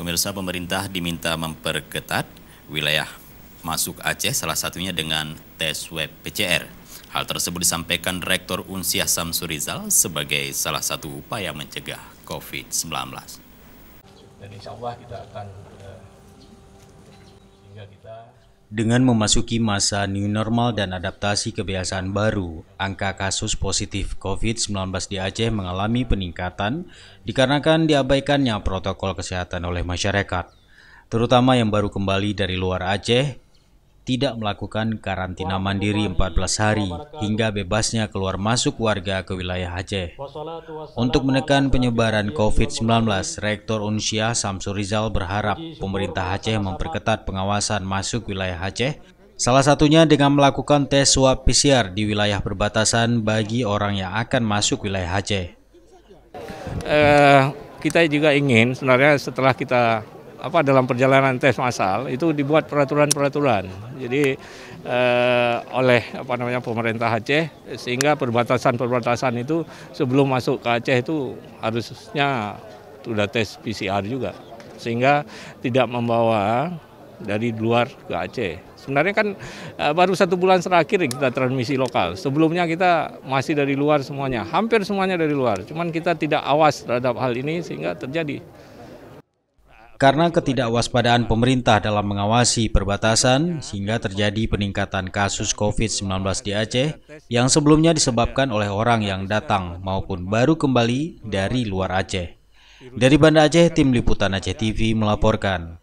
Pemirsa pemerintah diminta memperketat wilayah masuk Aceh salah satunya dengan tes swab PCR. Hal tersebut disampaikan Rektor Unsiah Samsurizal sebagai salah satu upaya mencegah COVID-19. Dan insya Allah kita akan, eh, dengan memasuki masa new normal dan adaptasi kebiasaan baru, angka kasus positif COVID-19 di Aceh mengalami peningkatan dikarenakan diabaikannya protokol kesehatan oleh masyarakat, terutama yang baru kembali dari luar Aceh tidak melakukan karantina mandiri 14 hari hingga bebasnya keluar masuk warga ke wilayah Aceh. Untuk menekan penyebaran COVID-19, Rektor Unsia Samsur Rizal berharap pemerintah Aceh memperketat pengawasan masuk wilayah Aceh, salah satunya dengan melakukan tes swab PCR di wilayah perbatasan bagi orang yang akan masuk wilayah Aceh. Uh, kita juga ingin sebenarnya setelah kita apa dalam perjalanan tes masal itu dibuat peraturan-peraturan. Jadi eh, oleh apa namanya pemerintah Aceh sehingga perbatasan-perbatasan itu sebelum masuk ke Aceh itu harusnya sudah tes PCR juga sehingga tidak membawa dari luar ke Aceh. Sebenarnya kan eh, baru satu bulan terakhir kita transmisi lokal. Sebelumnya kita masih dari luar semuanya, hampir semuanya dari luar. Cuman kita tidak awas terhadap hal ini sehingga terjadi karena ketidakwaspadaan pemerintah dalam mengawasi perbatasan sehingga terjadi peningkatan kasus COVID-19 di Aceh yang sebelumnya disebabkan oleh orang yang datang maupun baru kembali dari luar Aceh. Dari Banda Aceh, Tim Liputan Aceh TV melaporkan.